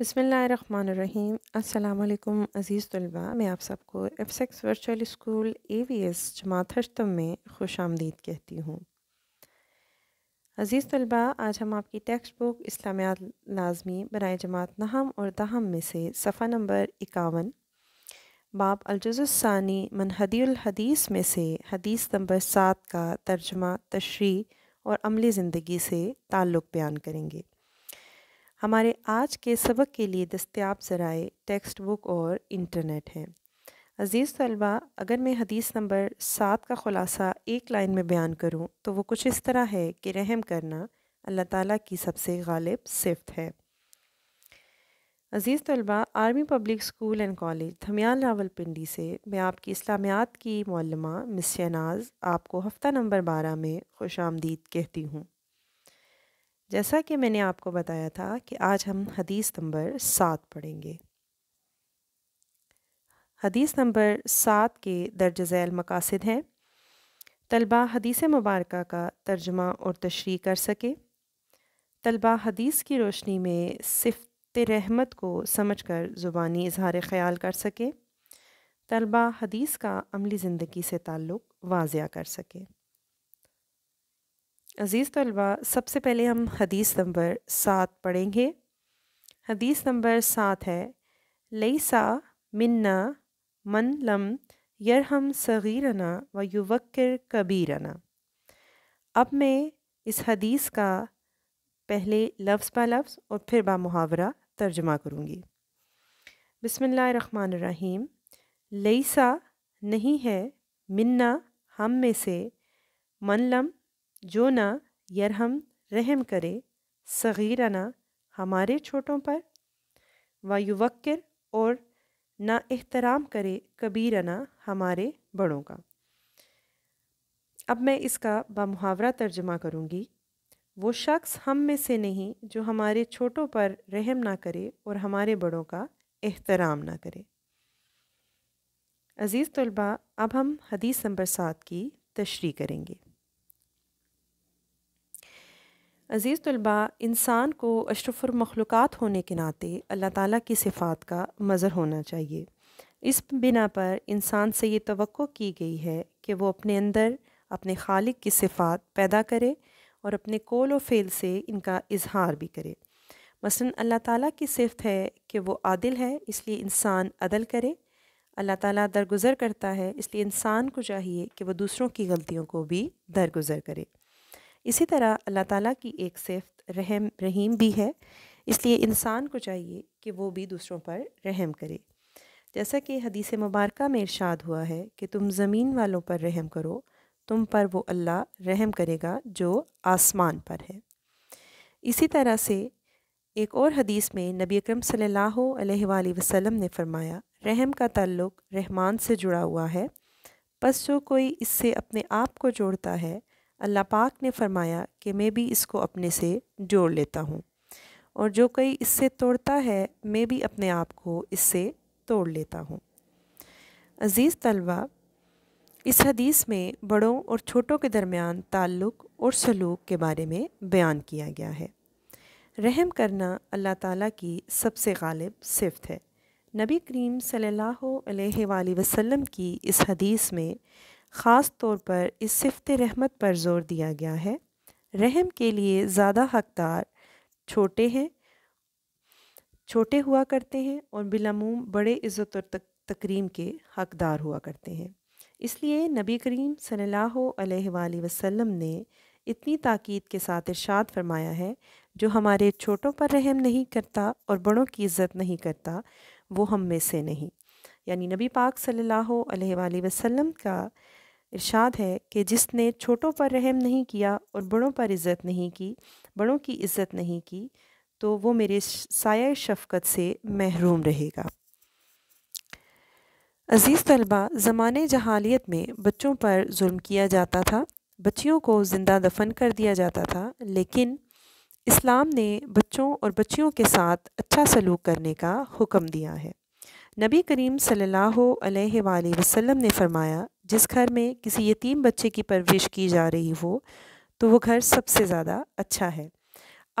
बसमीम् अल्लाम अज़ीज़ तलबा मैं आप सबको एफसेक्स virtual school A V S जमात हश्तम में खुश आमदीद कहती हूँ अज़ीज़ तलबा आज हम आपकी टेक्स्ट बुक इस्लामिया लाजमी बरए जमात नहम और दहम में से सफ़ा नंबर इक्यावन बाप अलजुज़ानी मनहदीलहदीस में से हदीस नंबर सात का तर्जमा तशरी और अमली ज़िंदगी से ताल्लुक़ बयान करेंगे हमारे आज के सबक के लिए दस्तियाब ज़राए टेक्स्ट बुक और इंटरनेट हैं अज़ीज़ तलबा अगर मैं हदीस नंबर सात का ख़ुलासा एक लाइन में बयान करूं तो वो कुछ इस तरह है कि रहम करना अल्लाह ताला की सबसे गालिब सिफ्त है अज़ीज़ तलबा army public school and college Dhamial Rawalpindi से मैं आपकी इस्लामियात की मौलमा मिस शहनाज आपको हफ़्ता नंबर बारह में खुश आमदीद कहती हूँ जैसा कि मैंने आपको बताया था कि आज हम हदीस नंबर सात पढ़ेंगे हदीस नंबर सात के दर्ज झैल मकासद हैं तलबा हदीस मुबारक का तर्जमा और तशरी कर सके तलबा हदीस की रोशनी में सिफ्त रहमत को समझ कर ज़ुबानी इजहार ख्याल कर सके तलबा हदीस का अमली ज़िंदगी से ताल्लुक़ वाजिया कर सके अज़ीज़ तलबा सबसे पहले हम हदीस नंबर सात पढ़ेंगे हदीस नंबर सात है लई सा मन्ना मन लम यरहम सगीरना व युवक्र कबीरना अब मैं इस हदीस का पहले लफ्ज़ बा लफ्ज़ और फिर बा मुहावरा तर्जमा करूँगी बसमीम लईसा नहीं है मन्ना हम में से मन लम जो ना यरहम रहम करे सगीराना हमारे छोटों पर व युवक्र और ना एहतराम करे कबीराना हमारे बड़ों का अब मैं इसका बमुहावरा तर्जमा करूँगी वो शख्स हम में से नहीं जो हमारे छोटों पर रहम ना करे और हमारे बड़ों का एहतराम ना करे अज़ीज़ तलबा अब हम हदीस नंबर सात की तशरी करेंगे अज़ीज़ तलबा इंसान को अशरफुल मखलूक होने के नाते अल्लाह ताली की सिफ़ात का मज़र होना चाहिए इस बिना पर इंसान से ये तो की गई है कि वो अपने अंदर अपने खालिक की सिफ़ात पैदा करे और अपने कोल व फेल से इनका इजहार भी करे मसलन अल्लाह ताली की सिफत है कि वो आदिल है इसलिए इंसान अदल करे अल्लाह ताली दरगुजर करता है इसलिए इंसान को चाहिए कि वह दूसरों की गलतियों को भी दरगुजर करे इसी तरह अल्लाह ताला की एक सिफ्त रहम रहीम भी है इसलिए इंसान को चाहिए कि वो भी दूसरों पर रहम करे जैसा कि हदीस मुबारक में इरशाद हुआ है कि तुम ज़मीन वालों पर रहम करो तुम पर वो अल्लाह रहम करेगा जो आसमान पर है इसी तरह से एक और हदीस में नबी अकरम सल्लल्लाहु अलैहि वसल्लम ने फरमाया रहम का ताल्लुक़ रहमान से जुड़ा हुआ है बस जो कोई इससे अपने आप को जोड़ता है अल्लाह पाक ने फरमाया कि मैं भी इसको अपने से जोड़ लेता हूँ और जो कोई इससे तोड़ता है मैं भी अपने आप को इससे तोड़ लेता हूँ अज़ीज़ तलबा इस हदीस में बड़ों और छोटों के दरमियान ताल्लुक़ और सलूक के बारे में बयान किया गया है रहम करना अल्लाह ताला की सबसे गालिब सिफत है नबी करीम सल्लल्लाहु अलैहि वसल्लम की इस हदीस में ख़ास तौर पर इस सिफत रहमत पर ज़ोर दिया गया है रहम के लिए ज़्यादा हकदार छोटे हैं छोटे हुआ करते हैं और बिलमूम बड़े इज़्ज़त और तक, तकरीम के हकदार हुआ करते हैं इसलिए नबी करीम सल्लल्लाहु अलैहि वसल्लम ने इतनी ताक़ीद के साथ इरशाद फरमाया है जो हमारे छोटों पर रहम नहीं करता और बड़ों की इज़्ज़त नहीं करता वो हम में से नहीं यानी नबी पाक सल्लल्लाहु अलैहि वसल्लम का इरशाद है कि जिसने छोटों पर रहम नहीं किया और बड़ों पर इज़्ज़त नहीं की बड़ों की इज़्ज़त नहीं की तो वो मेरे साय शफकत से महरूम रहेगा अज़ीज़ तलबा ज़माने जहालियत में बच्चों पर जुल्म किया जाता था बच्चियों को ज़िंदा दफन कर दिया जाता था लेकिन इस्लाम ने बच्चों और बच्चियों के साथ अच्छा सलूक करने का हुक्म दिया है नबी करीम सल्लल्लाहु अलैहि वसल्लम ने फरमाया जिस घर में किसी यतीम बच्चे की परवरिश की जा रही हो तो वो घर सबसे ज़्यादा अच्छा है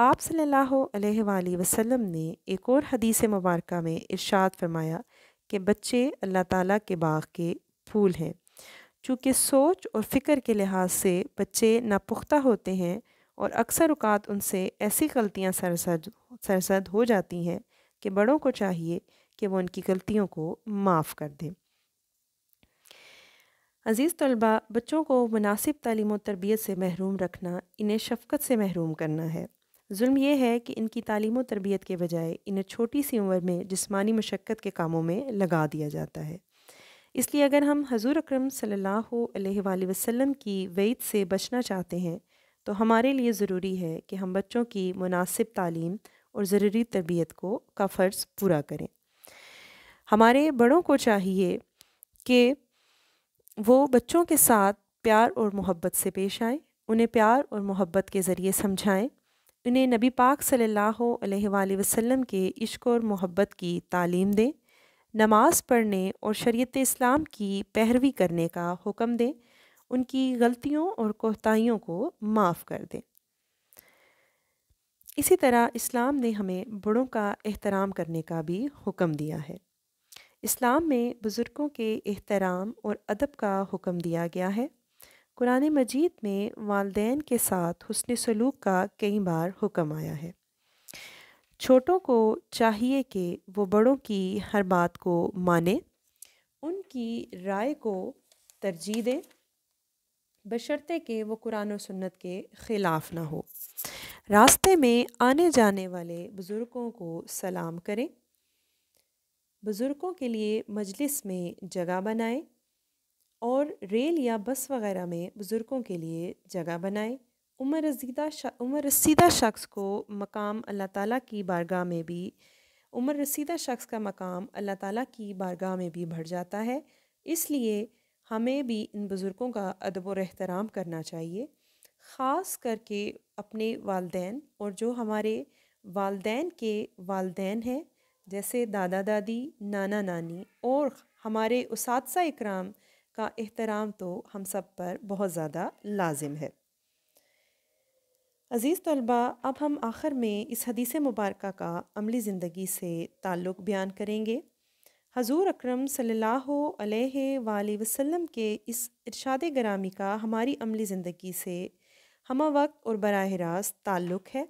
आप सल्लल्लाहु अलैहि वसल्लम ने एक और हदीस मुबारक में इरशाद फरमाया कि बच्चे अल्लाह ताला के बाग के फूल हैं चूँकि सोच और फ़िक्र के लिहाज से बच्चे नापुख्ता होते हैं और अक्सर उकात उनसे ऐसी गलतियाँ सरसद सरसद हो जाती हैं कि बड़ों को चाहिए कि वो उनकी गलतियों को माफ़ कर दें अज़ीज़ तलबा बच्चों को मुनासिब तलीम व तरबियत से महरूम रखना इन्हें शफकत से महरूम करना है जुल्म यह है कि इनकी तालीम व तरबियत के बजाय इन्हें छोटी सी उम्र में जिस्मानी मशक्क़त के कामों में लगा दिया जाता है इसलिए अगर हम हजूर अक्रम सल्ला अलैहि की वैद से बचना चाहते हैं तो हमारे लिए ज़रूरी है कि हम बच्चों की मुनासिब तालीम और ज़रूरी तरबियत को का फ़र्ज़ पूरा करें हमारे बड़ों को चाहिए कि वो बच्चों के साथ प्यार और मोहब्बत से पेश आए उन्हें प्यार और मोहब्बत के ज़रिए समझाएं उन्हें नबी पाक सल्लल्लाहु अलैहि वसल्लम के इश्क और मोहब्बत की तालीम दें नमाज पढ़ने और शरीयत इस्लाम की पैरवी करने का हुक्म दें उनकी गलतियों और कोताहियों को माफ़ कर दें इसी तरह इस्लाम ने हमें बड़ों का एहतराम करने का भी हुक्म दिया है इस्लाम में बुज़ुर्गों के एहतराम और अदब का हुक्म दिया गया है कुरान मजीद में वालदेन के साथ हसन सलूक का कई बार हुक्म आया है छोटों को चाहिए कि वो बड़ों की हर बात को माने उनकी राय को तरजीह दें बशर्ते के वो कुरान और सुन्नत के ख़िलाफ़ ना हो रास्ते में आने जाने वाले बुज़ुर्गों को सलाम करें बुज़ुर्गों के लिए मजलिस में जगह बनाएं और रेल या बस वगैरह में बुज़ुर्गों के लिए जगह बनाएं उम्र रसीदा उम्र रसीदा शख्स को मकाम अल्लाह ताला की बारगाह में भी उम्र रसीदा शख्स का मकाम अल्लाह ताला की बारगाह में भी बढ़ जाता है इसलिए हमें भी इन बुज़ुर्गों का अदब और एहतराम करना चाहिए ख़ास करके अपने वालदेन और जो हमारे वालदेन के वालदेन हैं जैसे दादा दादी नाना नानी और हमारे उस इक्राम का एहतराम तो हम सब पर बहुत ज़्यादा लाजिम है अज़ीज़ तलबा अब हम आखिर में इस हदीस मुबारक का अमली ज़िंदगी से ताल्लुक़ बयान करेंगे हजूर अक्रम सल्लल्लाहु अलैहि वसल्लम के इस इरशाद ग्रामी का हमारी अमली ज़िंदगी से हम वक्त और बरह रास्त ताल्लुक़ है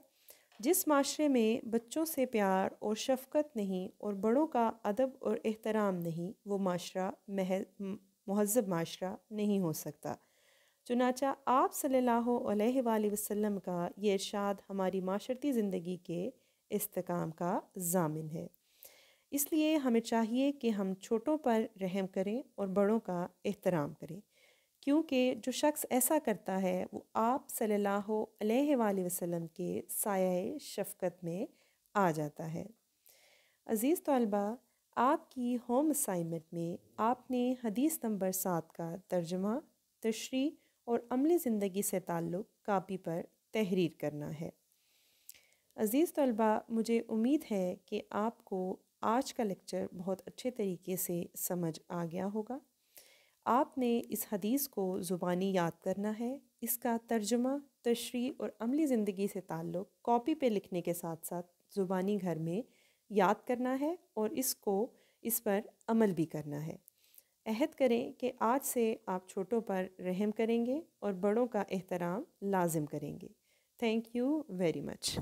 जिस माशरे में बच्चों से प्यार और शफकत नहीं और बड़ों का अदब और एहतराम नहीं वो माशरा महज महजब माशरा नहीं हो सकता चुनाचा आप सल्लल्लाहु अलैहि का ये इरशाद हमारी माशरती ज़िंदगी के इस्तकाम का जामिन है इसलिए हमें चाहिए कि हम छोटों पर रहम करें और बड़ों का एहतराम करें क्योंकि जो शख्स ऐसा करता है वो आप सल्लल्लाहु अलैहि वसल्लम के साय शफकत में आ जाता है अज़ीज़ तलबा आपकी होम असाइनमेंट में आपने हदीस नंबर सात का तर्जमा तशरी और अमली ज़िंदगी से ताल्लुक़ कापी पर तहरीर करना है अज़ीज़ तलबा मुझे उम्मीद है कि आपको आज का लेक्चर बहुत अच्छे तरीके से समझ आ गया होगा आपने इस हदीस को ज़ुबानी याद करना है इसका तर्जमा तशरी और अमली ज़िंदगी से ताल्लुक़ कॉपी पे लिखने के साथ साथ ज़ुबानी घर में याद करना है और इसको इस पर अमल भी करना है अहद करें कि आज से आप छोटों पर रहम करेंगे और बड़ों का एहतराम लाजिम करेंगे थैंक यू वेरी मच